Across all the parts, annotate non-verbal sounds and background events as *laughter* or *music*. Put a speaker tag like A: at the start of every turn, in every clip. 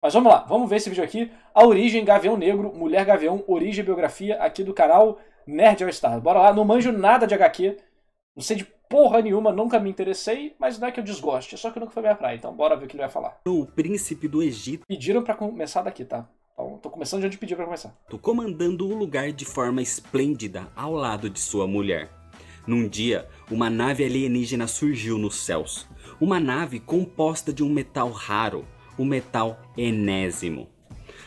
A: Mas vamos lá, vamos ver esse vídeo aqui. A origem Gavião Negro, Mulher Gavião, origem e biografia aqui do canal Nerd All Star. Bora lá, não manjo nada de HQ, não sei de porra nenhuma, nunca me interessei, mas não é que eu desgoste, é só que nunca foi minha praia, então bora ver o que ele vai falar.
B: O príncipe do Egito.
A: Pediram para começar daqui, tá? Então, tô começando de onde pediu
B: para começar. Tô comandando o lugar de forma esplêndida ao lado de sua mulher. Num dia, uma nave alienígena surgiu nos céus. Uma nave composta de um metal raro, o metal enésimo.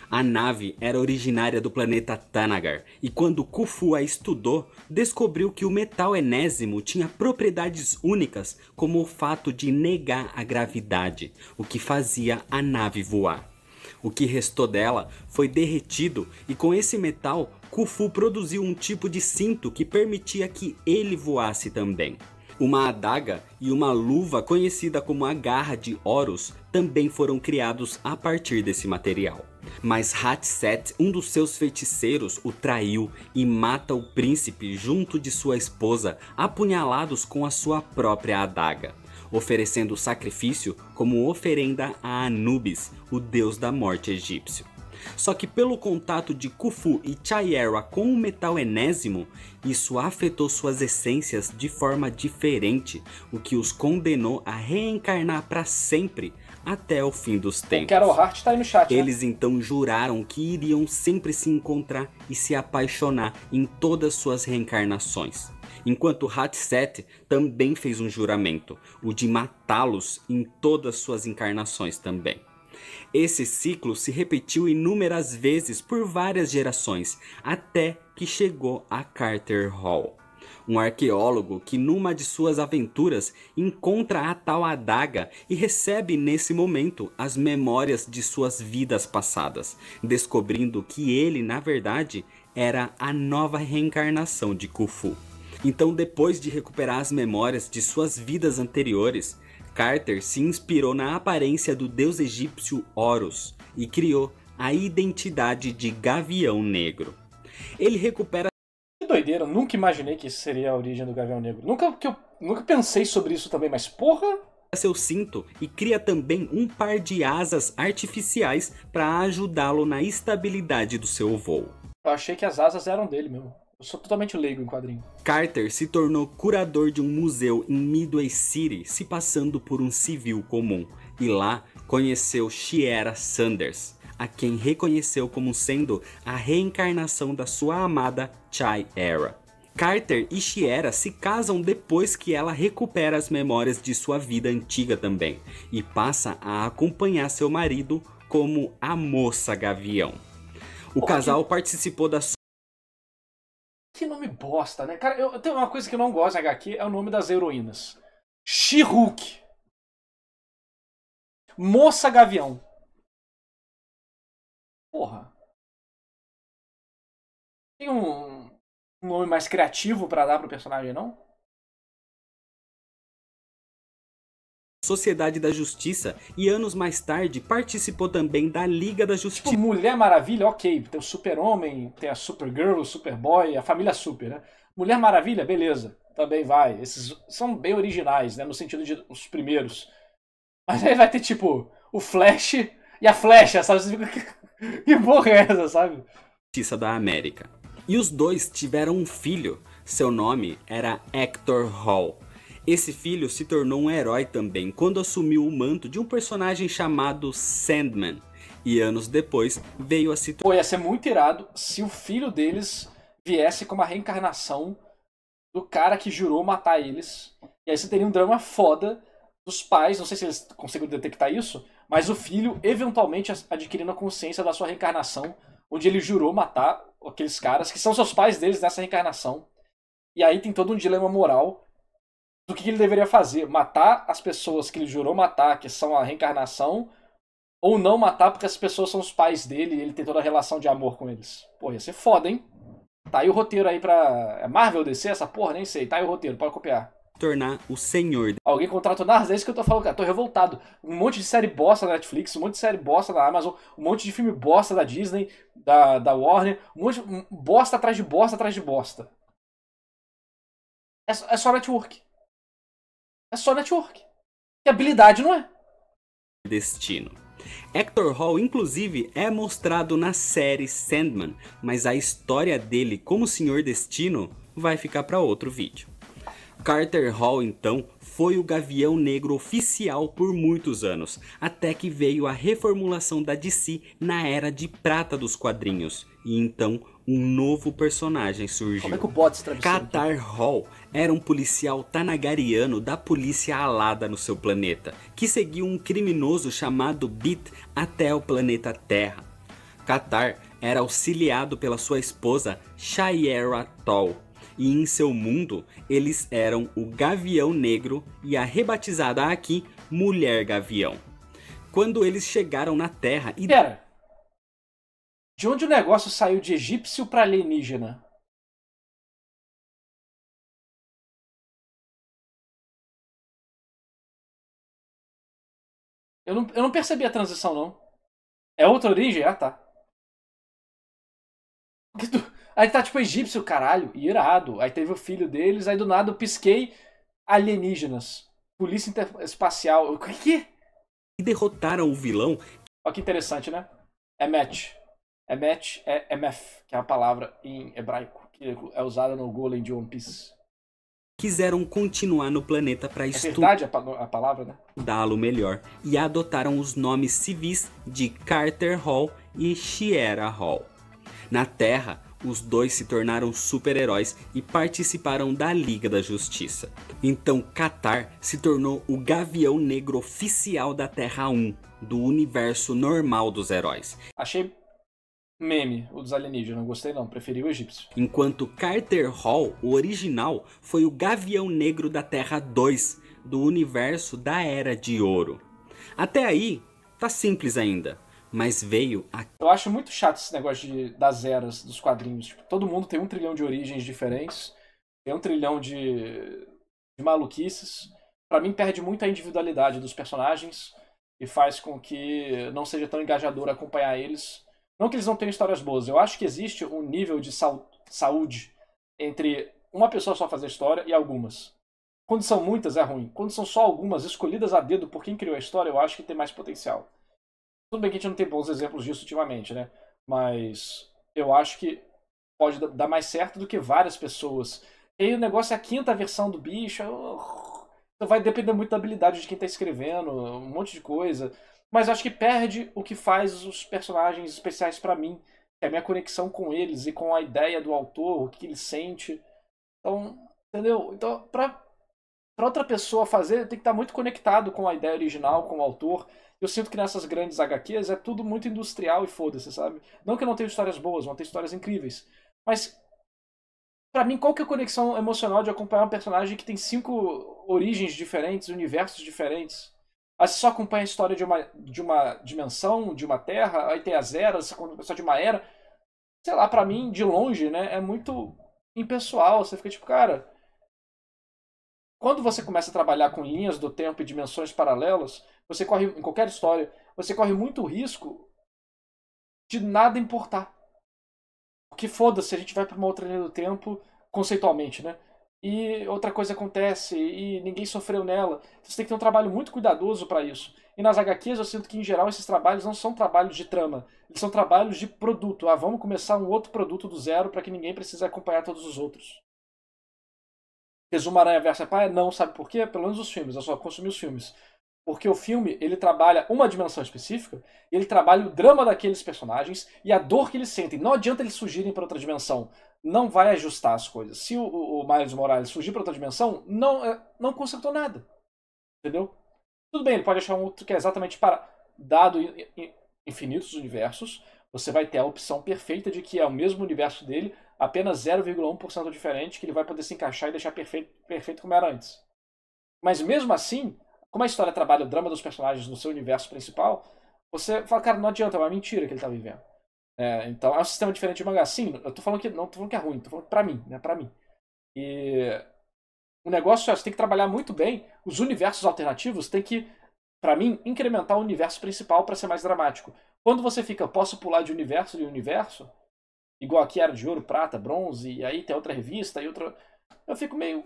B: A nave era originária do planeta Tanagar, e quando Khufu a estudou, descobriu que o metal enésimo tinha propriedades únicas, como o fato de negar a gravidade, o que fazia a nave voar. O que restou dela foi derretido e com esse metal, Khufu produziu um tipo de cinto que permitia que ele voasse também. Uma adaga e uma luva conhecida como a garra de Horus também foram criados a partir desse material. Mas Hatshepsut, um dos seus feiticeiros, o traiu e mata o príncipe junto de sua esposa, apunhalados com a sua própria adaga, oferecendo sacrifício como oferenda a Anubis, o deus da morte egípcio. Só que pelo contato de Khufu e Chayera com o metal enésimo, isso afetou suas essências de forma diferente, o que os condenou a reencarnar para sempre até o fim dos tempos. O Carol Hart tá aí no chat. Né? Eles né? então juraram que iriam sempre se encontrar e se apaixonar em todas suas reencarnações. Enquanto Hatset também fez um juramento, o de matá-los em todas suas encarnações também. Esse ciclo se repetiu inúmeras vezes por várias gerações, até que chegou a Carter Hall um arqueólogo que numa de suas aventuras encontra a tal adaga e recebe nesse momento as memórias de suas vidas passadas, descobrindo que ele, na verdade, era a nova reencarnação de Khufu. Então, depois de recuperar as memórias de suas vidas anteriores, Carter se inspirou na aparência do deus egípcio Horus e criou a identidade de Gavião Negro. Ele recupera.
A: Que doideira, nunca imaginei que isso seria a origem do Gavião Negro. Nunca, que eu, nunca pensei sobre isso também,
B: mas porra! Seu cinto e cria também um par de asas artificiais para ajudá-lo na estabilidade do seu voo.
A: Eu achei que as asas eram dele mesmo
B: sou totalmente leigo em quadrinho. Carter se tornou curador de um museu em Midway City, se passando por um civil comum, e lá conheceu Shiera Sanders, a quem reconheceu como sendo a reencarnação da sua amada Chai Era. Carter e Shiera se casam depois que ela recupera as memórias de sua vida antiga também e passa a acompanhar seu marido como a moça gavião. O casal participou da
A: que nome bosta, né? Cara, eu, tem uma coisa que eu não gosto em HQ, é o nome das heroínas. She-Hulk. Moça Gavião.
C: Porra. Tem um,
A: um nome mais criativo para dar pro personagem, não?
B: Sociedade da Justiça e anos mais tarde participou também da Liga da Justiça. Tipo, Mulher Maravilha, ok, tem o Super-Homem, tem a Supergirl, o Superboy, a
A: família Super, né? Mulher Maravilha, beleza, também vai. Esses são bem originais, né, no sentido de os primeiros. Mas aí vai ter tipo o Flash e a Flecha, sabe?
B: Você que *laughs* porra é essa, sabe? Justiça da América. E os dois tiveram um filho. Seu nome era Hector Hall. Esse filho se tornou um herói também quando assumiu o manto de um personagem chamado Sandman. E anos depois veio a se Pô, ia ser muito irado se o filho deles viesse
A: como a reencarnação do cara que jurou matar eles. E aí você teria um drama foda dos pais, não sei se eles conseguem detectar isso, mas o filho eventualmente adquirindo a consciência da sua reencarnação, onde ele jurou matar aqueles caras que são seus pais deles nessa reencarnação. E aí tem todo um dilema moral do que ele deveria fazer: matar as pessoas que ele jurou matar, que são a reencarnação, ou não matar porque as pessoas são os pais dele e ele tem toda a relação de amor com eles. Pô, ia ser foda, hein? Tá aí o roteiro aí pra. É Marvel DC essa porra? Nem sei. Tá aí o roteiro, pode copiar.
B: Tornar o senhor.
A: Alguém contrata o Nars? É isso que eu tô falando, cara. Tô revoltado. Um monte de série bosta da Netflix, um monte de série bosta da Amazon, um monte de filme bosta da Disney, da, da Warner, um monte de bosta atrás de bosta atrás de bosta. É, é só network. É só network. E habilidade não é.
B: Destino. Hector Hall, inclusive, é mostrado na série Sandman, mas a história dele como Senhor Destino vai ficar para outro vídeo. Carter Hall, então, foi o Gavião Negro oficial por muitos anos, até que veio a reformulação da DC na Era de Prata dos quadrinhos, e então um novo personagem surgiu. Como é que o Bots Catar então? Hall era um policial tanagariano da polícia alada no seu planeta, que seguiu um criminoso chamado Bit até o planeta Terra. Qatar era auxiliado pela sua esposa Shayera Tol, e em seu mundo eles eram o Gavião Negro e a rebatizada aqui Mulher Gavião. Quando eles chegaram na Terra e. Pera!
A: De onde o negócio saiu de egípcio para alienígena?
C: Eu não, eu não percebi a transição, não. É
A: outra origem? Ah, tá. Aí tá tipo egípcio, caralho, irado. Aí teve o filho deles, aí do nada eu pisquei alienígenas. Polícia espacial O que?
B: E derrotaram o vilão.
A: Olha que interessante, né? É match. É match, é, é MF, que é a palavra em hebraico, que é usada no Golem de One Piece
B: quiseram continuar no planeta para estudar. É verdade a, a palavra, né? Dá-lo melhor. E adotaram os nomes civis de Carter Hall e Shiera Hall. Na Terra, os dois se tornaram super-heróis e participaram da Liga da Justiça. Então Qatar se tornou o Gavião Negro oficial da Terra 1, do universo normal dos heróis. Achei Meme, o dos alienígenas, não gostei não, preferi o egípcio. Enquanto Carter Hall, o original, foi o Gavião Negro da Terra 2, do universo da Era de Ouro. Até aí, tá simples ainda, mas veio a...
A: Eu acho muito chato esse negócio de, das eras dos quadrinhos. Tipo, todo mundo tem um trilhão de origens diferentes, tem um trilhão de, de maluquices. Para mim, perde muito a individualidade dos personagens e faz com que não seja tão engajador acompanhar eles não que eles não tenham histórias boas, eu acho que existe um nível de saúde entre uma pessoa só fazer história e algumas. Quando são muitas é ruim. Quando são só algumas escolhidas a dedo por quem criou a história, eu acho que tem mais potencial. Tudo bem que a gente não tem bons exemplos disso ultimamente, né? Mas eu acho que pode dar mais certo do que várias pessoas. E aí o negócio é a quinta versão do bicho. É então vai depender muito da habilidade de quem está escrevendo, um monte de coisa. Mas acho que perde o que faz os personagens especiais para mim, que é a minha conexão com eles e com a ideia do autor, o que ele sente. Então, entendeu? Então, pra, pra outra pessoa fazer, tem que estar tá muito conectado com a ideia original, com o autor. Eu sinto que nessas grandes HQs é tudo muito industrial e foda-se, sabe? Não que eu não tenha histórias boas, não tem histórias incríveis. Mas para mim, qual que é a conexão emocional de acompanhar um personagem que tem cinco origens diferentes, universos diferentes? Aí você só acompanha a história de uma, de uma dimensão, de uma terra, aí tem as eras, só de uma era. Sei lá, para mim, de longe, né, é muito impessoal. Você fica tipo, cara. Quando você começa a trabalhar com linhas do tempo e dimensões paralelas, você corre, em qualquer história, você corre muito risco de nada importar. Porque foda-se, a gente vai para uma outra linha do tempo conceitualmente, né? e outra coisa acontece e ninguém sofreu nela. Você tem que ter um trabalho muito cuidadoso para isso. E nas HQs eu sinto que em geral esses trabalhos não são trabalhos de trama, eles são trabalhos de produto. Ah, vamos começar um outro produto do zero para que ninguém precise acompanhar todos os outros. Resumo Aranha Versa Pai? Não, sabe por quê? Pelo menos os filmes, eu só consumi os filmes. Porque o filme, ele trabalha uma dimensão específica, ele trabalha o drama daqueles personagens e a dor que eles sentem. Não adianta eles fugirem para outra dimensão não vai ajustar as coisas. Se o, o Miles Morales fugir para outra dimensão, não, é, não consertou nada. Entendeu? Tudo bem, ele pode achar um outro que é exatamente para dado infinitos universos, você vai ter a opção perfeita de que é o mesmo universo dele, apenas 0,1% diferente, que ele vai poder se encaixar e deixar perfeito, perfeito como era antes. Mas mesmo assim, como a história trabalha o drama dos personagens no seu universo principal, você fala, cara, não adianta, é uma mentira que ele está vivendo. É, então é um sistema diferente de mangá. Sim, eu tô falando que não tô falando que é ruim, tô falando é pra mim, né? Pra mim. E o negócio é, você tem que trabalhar muito bem os universos alternativos, tem que, para mim, incrementar o universo principal para ser mais dramático. Quando você fica, posso pular de universo em universo, igual aqui era de ouro, prata, bronze, e aí tem outra revista e outra. Eu fico meio.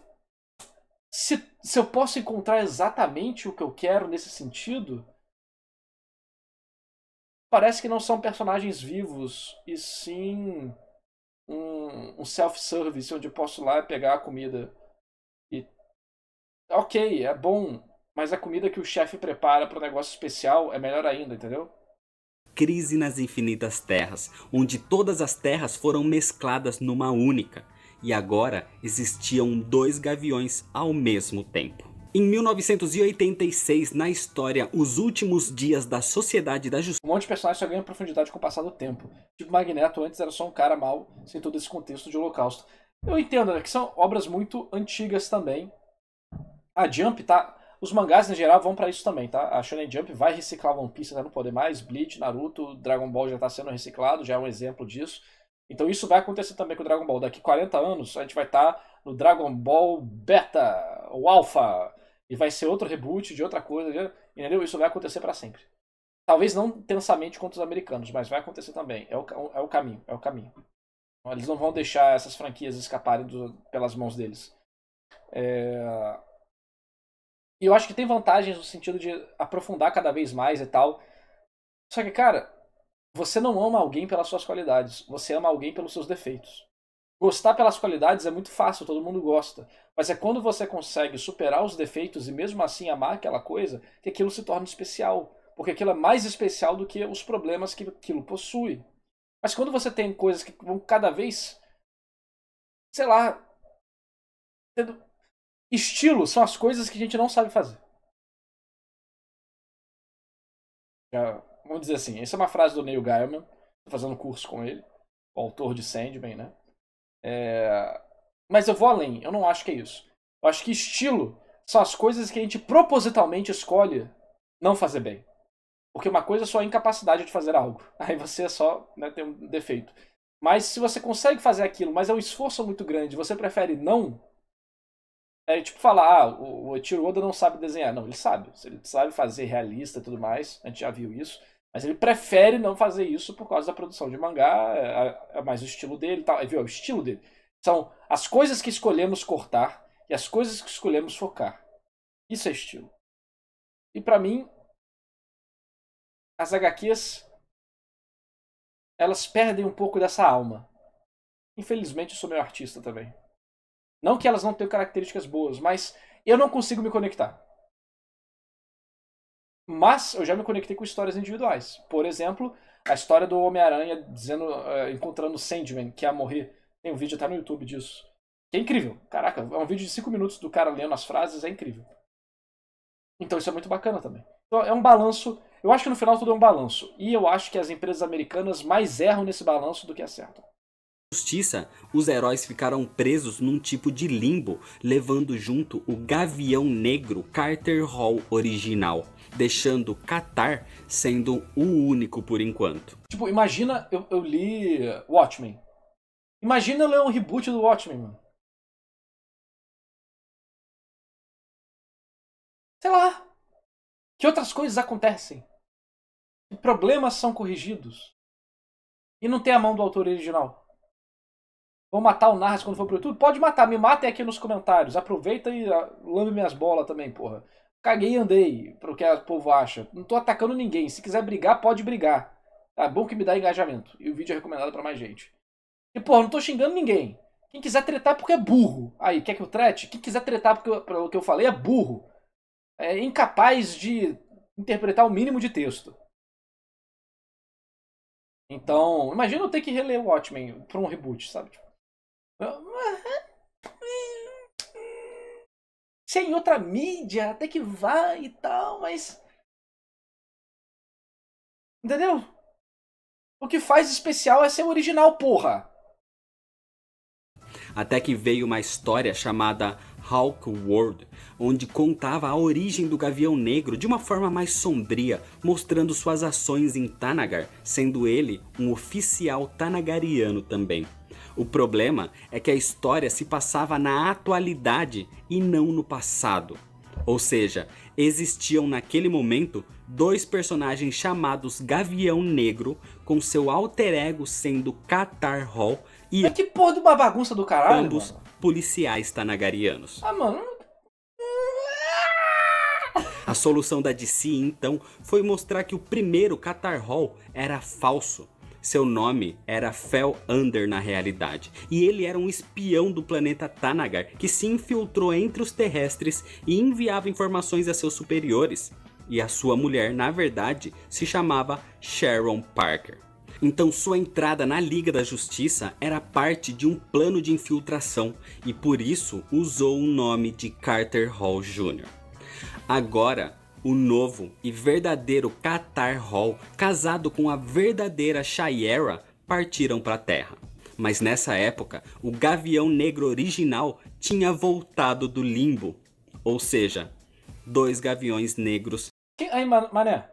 A: Se, se eu posso encontrar exatamente o que eu quero nesse sentido, parece que não são personagens vivos, e sim um, um self-service, onde eu posso ir lá pegar a comida. E. Ok, é bom, mas a comida que o chefe prepara para o negócio especial é melhor ainda, entendeu?
B: Crise nas Infinitas Terras, onde todas as terras foram mescladas numa única, e agora existiam dois gaviões ao mesmo tempo. Em 1986, na história Os Últimos Dias da Sociedade da Justiça... Um monte de personagens só ganha
A: profundidade com o passar do tempo. Tipo Magneto, antes era só um cara mal, sem todo esse contexto de holocausto. Eu entendo, né, que são obras muito antigas também. A Jump tá... Os mangás, em geral, vão para isso também, tá? A Shonen Jump vai reciclar One Piece até não poder mais, Bleach, Naruto, Dragon Ball já tá sendo reciclado, já é um exemplo disso. Então isso vai acontecer também com o Dragon Ball. Daqui 40 anos a gente vai estar tá no Dragon Ball Beta ou Alpha e vai ser outro reboot de outra coisa, entendeu? Isso vai acontecer para sempre. Talvez não tensamente contra os americanos, mas vai acontecer também. É o, é o caminho, é o caminho. Eles não vão deixar essas franquias escaparem do, pelas mãos deles. É... E eu acho que tem vantagens no sentido de aprofundar cada vez mais e tal. Só que, cara, você não ama alguém pelas suas qualidades, você ama alguém pelos seus defeitos. Gostar pelas qualidades é muito fácil, todo mundo gosta. Mas é quando você consegue superar os defeitos e mesmo assim amar aquela coisa que aquilo se torna especial. Porque aquilo é mais especial do que os problemas que aquilo possui. Mas quando você tem coisas que vão cada vez, sei lá, tendo... são as coisas que a gente não sabe fazer.
C: Já, vamos dizer assim, essa é uma frase do Neil
A: Gaiman, estou fazendo curso com ele, o autor de Sandman, né? É... Mas eu vou além, eu não acho que é isso. Eu acho que estilo são as coisas que a gente propositalmente escolhe não fazer bem. Porque uma coisa é só a incapacidade de fazer algo. *laughs* Aí você é só né, tem um defeito. Mas se você consegue fazer aquilo, mas é um esforço muito grande, você prefere não. É tipo falar, ah, o, o Tiro Oda não sabe desenhar. Não, ele sabe. Ele sabe fazer realista e tudo mais. A gente já viu isso. Mas ele prefere não fazer isso por causa da produção de mangá, é, é mais o estilo dele e tal. É, viu? É o estilo dele. São as coisas que escolhemos cortar e as coisas que escolhemos focar. Isso é estilo.
C: E para mim, as HQs
A: elas perdem um pouco dessa alma. Infelizmente, eu sou meio artista também. Não que elas não tenham características boas, mas eu não consigo me conectar. Mas eu já me conectei com histórias individuais. Por exemplo, a história do Homem-Aranha dizendo, uh, encontrando Sandman, que ia morrer. Tem um vídeo até no YouTube disso. Que é incrível. Caraca, é um vídeo de 5 minutos do cara lendo as frases, é incrível. Então isso é muito bacana também. Então é um balanço. Eu acho que no final tudo é um balanço. E eu acho que as empresas americanas mais erram nesse balanço do que acertam
B: justiça, os heróis ficaram presos num tipo de limbo, levando junto o Gavião Negro Carter Hall original, deixando Qatar sendo o único por enquanto.
A: Tipo, imagina, eu, eu li Watchmen. Imagina eu ler um reboot do Watchmen,
C: mano. Sei lá. Que outras coisas acontecem. Que problemas são corrigidos.
A: E não tem a mão do autor original. Vou matar o Narras quando for pro YouTube? Pode matar, me matem aqui nos comentários. Aproveita e ah, lambe minhas bolas também, porra. Caguei e andei pro que o povo acha. Não tô atacando ninguém. Se quiser brigar, pode brigar. Tá bom que me dá engajamento. E o vídeo é recomendado para mais gente. E, porra, não tô xingando ninguém. Quem quiser tretar é porque é burro. Aí, quer que eu trete? Quem quiser tretar porque pelo que eu falei é burro. É incapaz de interpretar o mínimo de texto. Então, imagina eu ter que reler o Watchmen pra um reboot, sabe? Tipo, se é em outra mídia, até que vai
C: e tal, mas. Entendeu?
A: O que faz especial é ser original, porra.
B: Até que veio uma história chamada Hawk World, onde contava a origem do Gavião Negro de uma forma mais sombria, mostrando suas ações em Tanagar, sendo ele um oficial tanagariano também. O problema é que a história se passava na atualidade e não no passado. Ou seja, existiam naquele momento dois personagens chamados Gavião Negro, com seu alter ego sendo Catar Hall e. Mas é que porra de uma bagunça do caralho! Ambos mano. policiais tanagarianos. Ah, mano. A solução da DC, então, foi mostrar que o primeiro Catar Hall era falso seu nome era Fel Under na realidade, e ele era um espião do planeta Tanagar que se infiltrou entre os terrestres e enviava informações a seus superiores. E a sua mulher, na verdade, se chamava Sharon Parker. Então sua entrada na Liga da Justiça era parte de um plano de infiltração e por isso usou o nome de Carter Hall Jr. Agora, o novo e verdadeiro Qatar Hall, casado com a verdadeira Shayera, partiram para a Terra. Mas nessa época, o Gavião Negro original tinha voltado do limbo. Ou seja, dois gaviões negros.
A: Que... Aí, mané.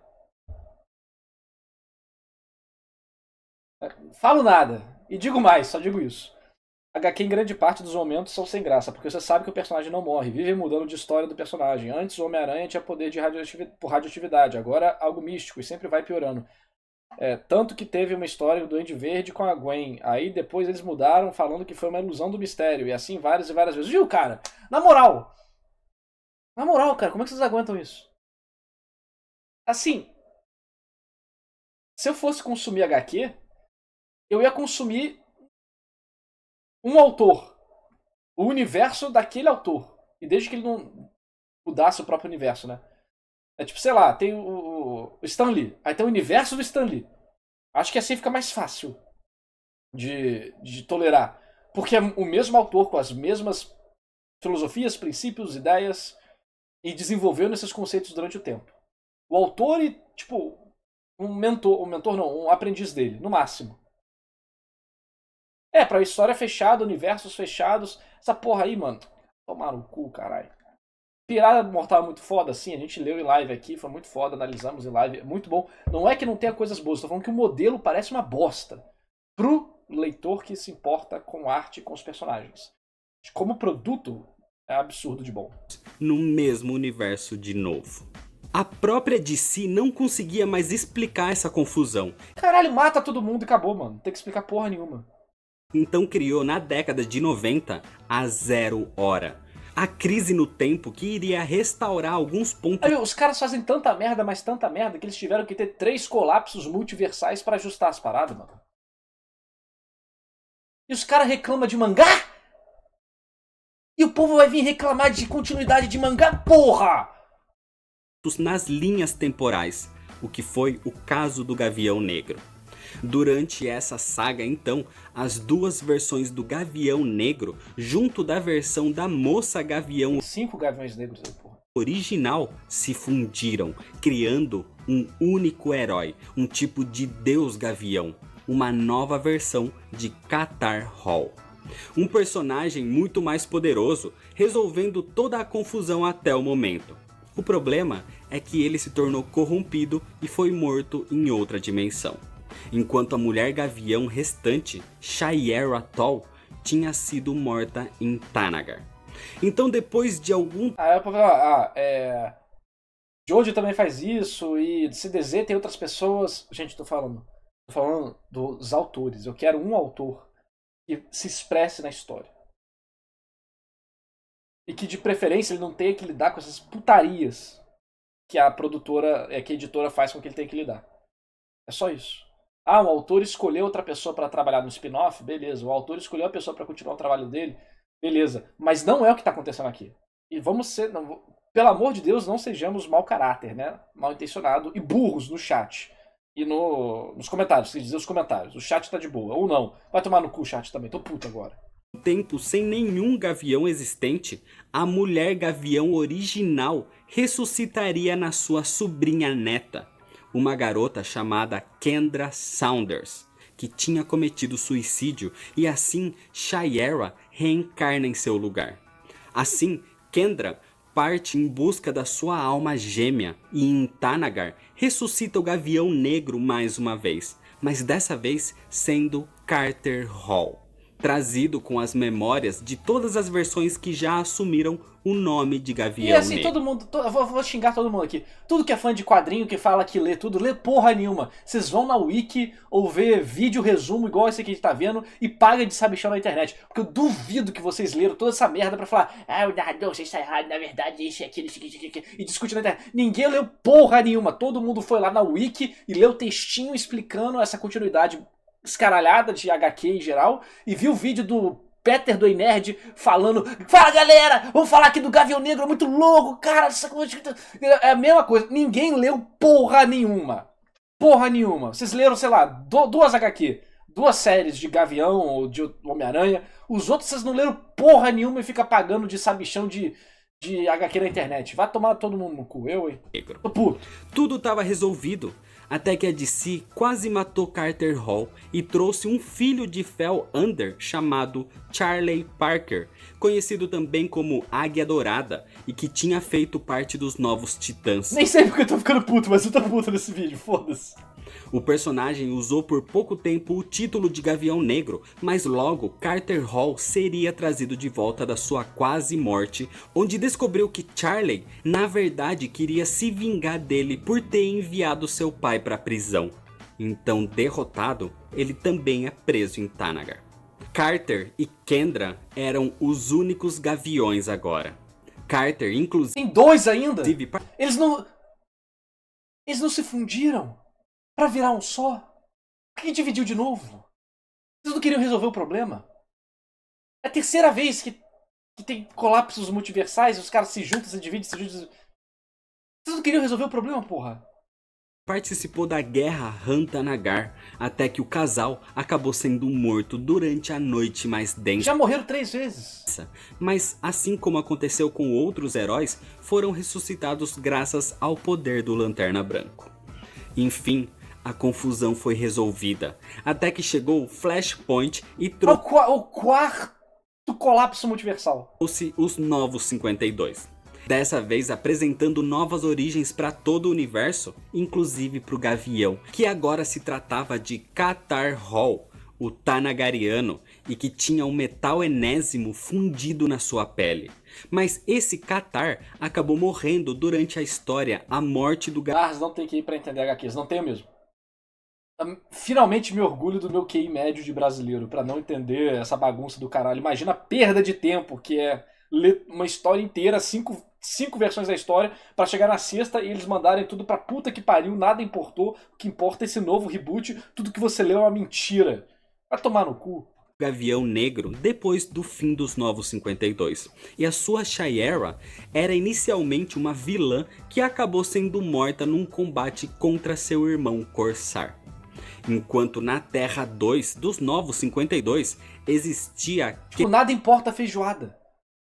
A: É, falo nada. E digo mais, só digo isso. HQ em grande parte dos momentos são sem graça, porque você sabe que o personagem não morre, vive mudando de história do personagem. Antes o Homem-Aranha tinha poder de radioatividade, por radioatividade, agora algo místico e sempre vai piorando. É, tanto que teve uma história do Duende Verde com a Gwen. Aí depois eles mudaram falando que foi uma ilusão do mistério. E assim várias e várias vezes. Viu, cara? Na moral! Na moral, cara, como é que vocês aguentam
C: isso? Assim. Se eu fosse consumir
A: HQ, eu ia consumir um autor, o universo daquele autor. E desde que ele não mudasse o próprio universo, né? É tipo, sei lá, tem o, o Stan Lee. Aí tem o universo do Stan Lee. Acho que assim fica mais fácil de, de tolerar. Porque é o mesmo autor com as mesmas filosofias, princípios, ideias e desenvolvendo esses conceitos durante o tempo. O autor e, tipo, um mentor, um mentor não, um aprendiz dele, no máximo. É, pra história fechada, universos fechados. Essa porra aí, mano. Tomaram o cu, caralho. Pirada Mortal é muito foda, assim, a gente leu em live aqui, foi muito foda, analisamos em live, é muito bom. Não é que não tenha coisas boas, tô falando que o modelo parece uma bosta pro leitor que se importa com arte e com os personagens. Como produto, é absurdo de bom.
B: No mesmo universo de novo. A própria DC não conseguia mais explicar essa confusão.
A: Caralho, mata todo mundo e acabou, mano. Não tem que explicar porra nenhuma.
B: Então criou na década de 90 a zero hora. A crise no tempo que iria restaurar alguns pontos.
A: os caras fazem tanta merda, mas tanta merda, que eles tiveram que ter três colapsos multiversais para ajustar as paradas, mano. E os caras reclamam de mangá? E o povo vai vir reclamar de continuidade de mangá, porra!
B: Nas linhas temporais, o que foi o caso do Gavião Negro. Durante essa saga, então, as duas versões do Gavião Negro, junto da versão da Moça Gavião. Cinco Gaviões Negros, porra original se fundiram, criando um único herói, um tipo de deus gavião, uma nova versão de Qatar Hall. Um personagem muito mais poderoso, resolvendo toda a confusão até o momento. O problema é que ele se tornou corrompido e foi morto em outra dimensão enquanto a mulher gavião restante, Shayera Tall, tinha sido morta em Tanagar. Então, depois de algum. Ah, eu falar, ah, é.
A: Jojo também faz isso, e CDZ tem outras pessoas. Gente, tô falando. Tô falando dos autores. Eu quero um autor que se expresse na história. E que de preferência ele não tenha que lidar com essas putarias que a produtora, é, que a editora faz com que ele tenha que lidar. É só isso. Ah, o autor escolheu outra pessoa para trabalhar no spin-off, beleza. O autor escolheu a pessoa para continuar o trabalho dele, beleza. Mas não é o que está acontecendo aqui. E vamos ser, não, pelo amor de Deus, não sejamos mau caráter, né? Mal intencionado e burros no chat e no, nos comentários, Quer dizer
B: os comentários. O chat tá de boa, ou não. Vai tomar no cu o chat também, tô puto agora. Tempo sem nenhum gavião existente, a mulher gavião original ressuscitaria na sua sobrinha neta uma garota chamada Kendra Saunders, que tinha cometido suicídio e assim Shayera reencarna em seu lugar. Assim, Kendra parte em busca da sua alma gêmea e em Tanagar ressuscita o Gavião Negro mais uma vez, mas dessa vez sendo Carter Hall trazido com as memórias de todas as versões que já assumiram o nome de Gavião E assim, Negro.
A: todo mundo, to, vou, vou, xingar todo mundo aqui. Tudo que é fã de quadrinho, que fala que lê tudo, lê porra nenhuma. Vocês vão na wiki ou ver vídeo resumo igual esse que a gente tá vendo e paga de sabichão na internet. Porque eu duvido que vocês leram toda essa merda pra falar ah, o narrador, você está errado, na verdade, isso e aquilo, isso, isso, isso, e discute na internet. Ninguém leu porra nenhuma. Todo mundo foi lá na wiki e leu textinho explicando essa continuidade escaralhada de HQ em geral e vi o vídeo do Peter do Nerd falando: Fala galera, vamos falar aqui do Gavião Negro, é muito louco, cara. É a mesma coisa, ninguém leu porra nenhuma. Porra nenhuma. Vocês leram, sei lá, duas HQ, duas séries de Gavião ou de Homem-Aranha. Os outros vocês não leram porra nenhuma e fica pagando de sabichão de, de HQ na internet. Vai tomar todo mundo no cu, eu, hein?
B: Tô puto. Tudo tava resolvido até que a DC quase matou Carter Hall e trouxe um filho de Fel Under chamado Charlie Parker, conhecido também como Águia Dourada e que tinha feito parte dos Novos Titãs. Nem sei porque eu tô ficando puto, mas eu tô puto nesse vídeo, foda-se. O personagem usou por pouco tempo o título de Gavião Negro, mas logo Carter Hall seria trazido de volta da sua quase morte, onde descobriu que Charlie na verdade queria se vingar dele por ter enviado seu pai para a prisão. Então, derrotado, ele também é preso em Tanagar. Carter e Kendra eram os únicos gaviões agora. Carter, inclusive. Tem dois ainda? Eles
A: não. Eles não se fundiram para virar um só? Por que dividiu de novo? Vocês não queriam resolver o problema? É a terceira vez que, que tem colapsos multiversais, os caras se juntam, se dividem, se juntam. Vocês não queriam resolver o problema, porra?
B: Participou da guerra Nagar, até que o casal acabou sendo morto durante a noite mais densa. Já
A: morreram três vezes.
B: Mas, assim como aconteceu com outros heróis, foram ressuscitados graças ao poder do Lanterna Branco. Enfim, a confusão foi resolvida. Até que chegou o Flashpoint e trouxe é O, o quarto colapso multiversal. Os novos 52. Dessa vez apresentando novas origens para todo o universo, inclusive para o Gavião, que agora se tratava de Qatar Hall, o Tanagariano, e que tinha um metal enésimo fundido na sua pele. Mas esse Qatar acabou morrendo durante a história, a morte do Gavião. Ah, não tem que ir para entender HQs, não tenho mesmo. Finalmente
A: me orgulho do meu QI médio de brasileiro, para não entender essa bagunça do caralho. Imagina a perda de tempo que é ler uma história inteira, cinco, cinco versões da história, para chegar na sexta e eles mandarem tudo pra puta que pariu, nada importou. O que importa é esse novo reboot, tudo que você leu
B: é uma mentira. Vai tomar no cu. Gavião Negro depois do fim dos Novos 52. E a sua Shiera era inicialmente uma vilã que acabou sendo morta num combate contra seu irmão Corsar enquanto na Terra 2 dos Novos 52 existia. Que... Nada importa feijoada.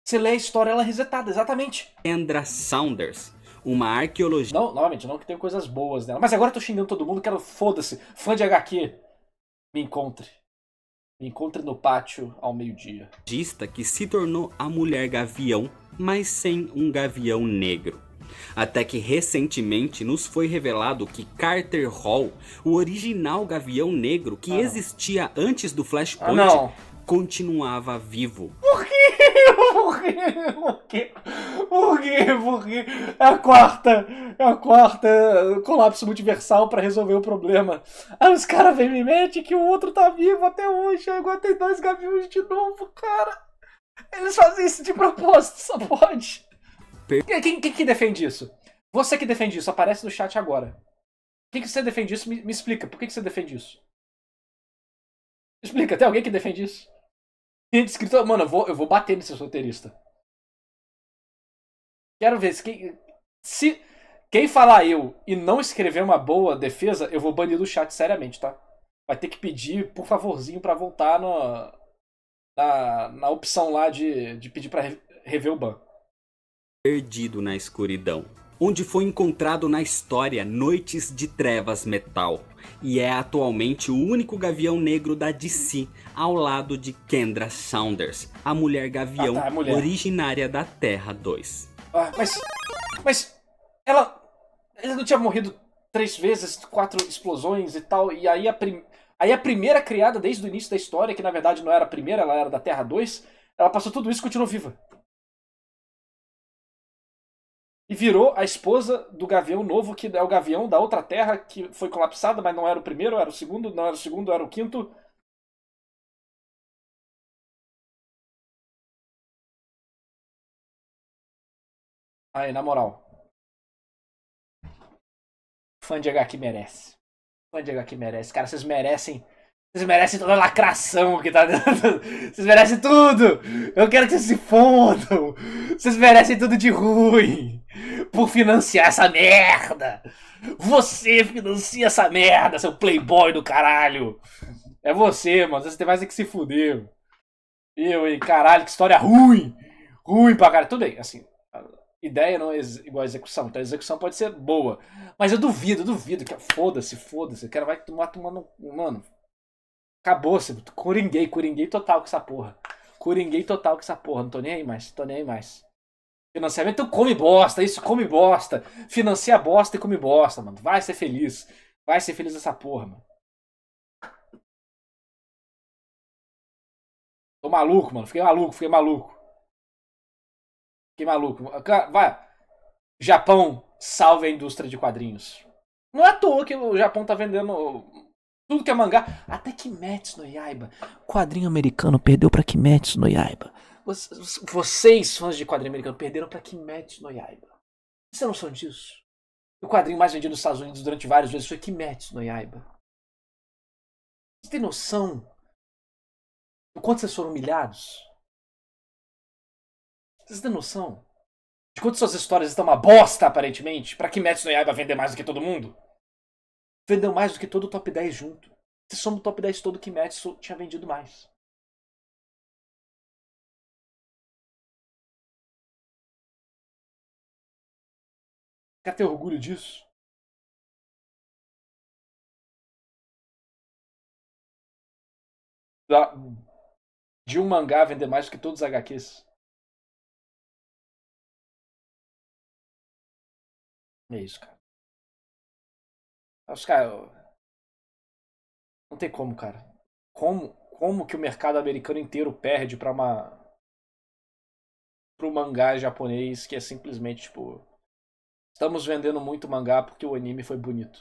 B: Você lê a história, ela é resetada, exatamente. Kendra Saunders, uma arqueologia Não, novamente, não que tem coisas boas dela. Mas agora eu tô xingando todo mundo, quero. Foda-se, fã de HQ.
A: Me encontre. Me encontre no pátio ao meio-dia.
B: Dista que se tornou a mulher gavião, mas sem um gavião negro. Até que recentemente nos foi revelado que Carter Hall, o original Gavião Negro que ah. existia antes do Flashpoint, ah, continuava vivo.
A: Por quê? *laughs* Por quê? Por quê? Por quê? Por quê? É a quarta, é a quarta colapso multiversal para resolver o problema. Aí os caras vêm me mete que o outro tá vivo até hoje, agora tem dois gaviões de novo, cara. Eles fazem isso de propósito, só pode. Quem, quem que defende isso? Você que defende isso, aparece no chat agora. Quem que você defende isso? Me, me explica, por que, que você defende isso? Explica, tem alguém que defende isso? escritor, mano, eu vou, eu vou bater nesse roteirista. Quero ver se quem, se quem falar eu e não escrever uma boa defesa, eu vou banir do chat seriamente, tá? Vai ter que pedir, por favorzinho, para voltar no, na, na opção lá de,
B: de pedir para rever o ban perdido na escuridão, onde foi encontrado na história Noites de Trevas Metal, e é atualmente o único gavião negro da DC, ao lado de Kendra Saunders, a mulher gavião ah, tá, a mulher. originária da Terra 2.
A: Ah, mas. Mas. Ela. Ela não tinha morrido três vezes, quatro explosões e tal, e aí a, prim... aí a primeira criada desde o início da história, que na verdade não era a primeira, ela era da Terra 2, ela passou tudo isso e continuou viva e virou a esposa do Gavião Novo, que é o Gavião da outra terra, que foi colapsada, mas não era o primeiro, era o segundo, não era o segundo,
C: era o quinto. Aí, na moral.
A: Fã de HQ merece. Fã de HQ merece. Cara, vocês merecem vocês merecem toda a lacração que tá dando. Vocês merecem tudo! Eu quero que vocês se fondam! Vocês merecem tudo de ruim! Por financiar essa merda! Você financia essa merda, seu playboy do caralho! É você, mano. Você tem mais é que se fuder. Eu, hein? Caralho, que história ruim! Ruim pra caralho. Tudo bem, assim. Ideia não é igual a execução. Então a execução pode ser boa. Mas eu duvido, eu duvido. que Foda-se, foda-se. O cara vai tomar tomando. Mano Acabou-se. Coringuei, coringuei total com essa porra. Coringuei total com essa porra. Não tô nem aí mais, tô nem aí mais. Financiamento então come bosta, isso come bosta. Financia bosta e come bosta, mano. Vai ser feliz. Vai ser feliz nessa porra, mano.
C: Tô maluco, mano. Fiquei maluco, fiquei maluco.
A: Fiquei maluco. Vai. Japão, salve a indústria de quadrinhos. Não é à toa que o Japão tá vendendo tudo que é mangá, até Kimetsu no Yaiba. Quadrinho americano perdeu para Kimetsu no Yaiba. Vocês, fãs de quadrinho americano, perderam para Kimetsu no Yaiba. Vocês não noção disso? O quadrinho mais vendido nos Estados Unidos durante vários meses foi Kimetsu
C: no Yaiba. Vocês têm noção do quanto vocês foram humilhados?
A: Vocês têm noção de quanto suas histórias estão uma bosta, aparentemente, para Kimetsu no Yaiba vender mais do que todo mundo? Vendeu mais do que todo o top 10 junto. Se soma o
C: top 10 todo que Madison tinha vendido mais. Quer ter orgulho disso? De um mangá vender mais do que todos os HQs. É isso, cara. Acho que, não tem como,
A: cara. Como, como que o mercado americano inteiro perde pra uma. pro mangá japonês que é simplesmente, tipo. Estamos vendendo muito mangá porque o anime foi bonito.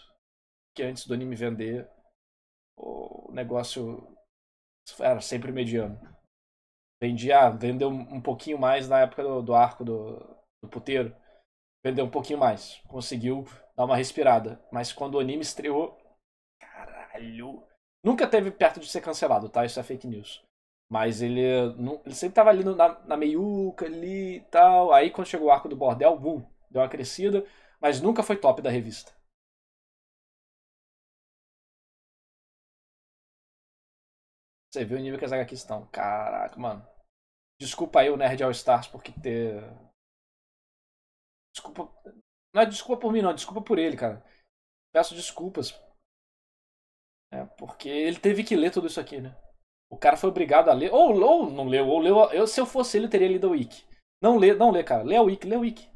A: Que antes do anime vender, o negócio era sempre mediano. Vendia, vendeu um pouquinho mais na época do, do arco do, do puteiro perdeu um pouquinho mais. Conseguiu dar uma respirada. Mas quando o anime estreou. Caralho! Nunca teve perto de ser cancelado, tá? Isso é fake news. Mas ele, ele sempre tava ali na, na meiuca ali e tal. Aí quando chegou o arco do bordel, boom, deu uma crescida. Mas nunca
C: foi top da revista. Você viu o nível que as HQs estão. Caraca, mano. Desculpa aí o Nerd All Stars por ter Desculpa. Não é desculpa por mim,
A: não. É desculpa por ele, cara. Peço desculpas. É, porque ele teve que ler tudo isso aqui, né? O cara foi obrigado a ler. Ou, ou não leu, ou leu. Eu, se eu fosse ele, eu teria lido a Wiki. Não lê, não lê, cara. Lê a Wiki, lê a Wiki.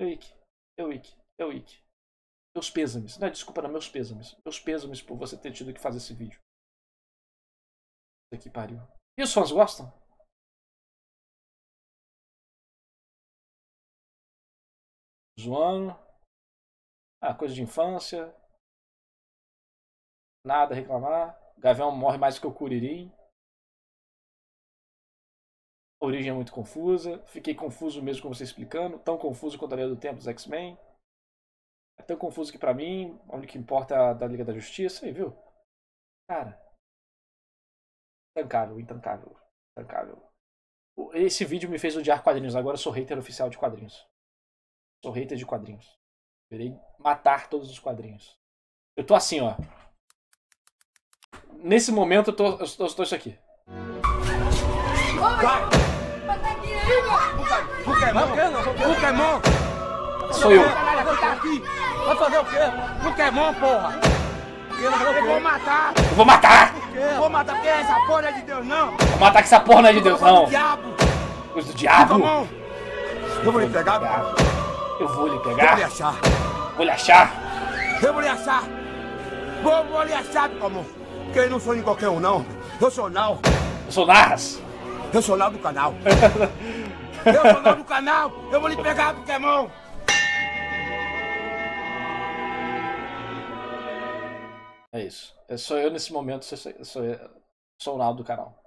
A: Lê a Wiki. Lê a Wiki. Lê a Wiki. Meus pêsames. Não, é desculpa, não, meus pêsames. Meus pêsames por você ter tido que fazer esse vídeo.
C: Puta que pariu. E os fãs gostam? zoando. Ah, coisa de infância. Nada a reclamar. Gavião morre mais que o Curirim. Origem é muito
A: confusa. Fiquei confuso mesmo com você explicando. Tão confuso quanto a Liga do Tempo dos X-Men. É tão confuso que pra mim, o único que importa é a da Liga da Justiça. Aí, viu? Cara.
C: Intancável, intancável. Intancável. Esse vídeo
A: me fez odiar quadrinhos. Agora eu sou hater oficial de quadrinhos. Sou hater de quadrinhos. Verei matar todos os quadrinhos. Eu tô assim, ó. Nesse momento eu tô, eu tô, eu tô isso aqui.
B: Vai! Pokémon! Sou eu. Vai fazer o quê? Pokémon, porra! Eu vou matar! Eu vou matar! Eu vou matar porque essa porra não é de Deus, não! Vou matar que essa porra não é de Deus, não! Coisa do diabo! Coisa do diabo! Eu vou entregar, eu vou lhe pegar. Vou lhe achar. Vou lhe achar. Eu vou lhe achar. Vou, vou lhe achar, meu amor. Porque eu não sou de qualquer um, não. Eu sou Nal. Eu sou Narras. Eu sou Nal do canal. eu sou Nal do canal. Eu vou lhe pegar, Pokémon.
A: É isso. É só eu nesse momento, sou, sou, sou o Nal do canal.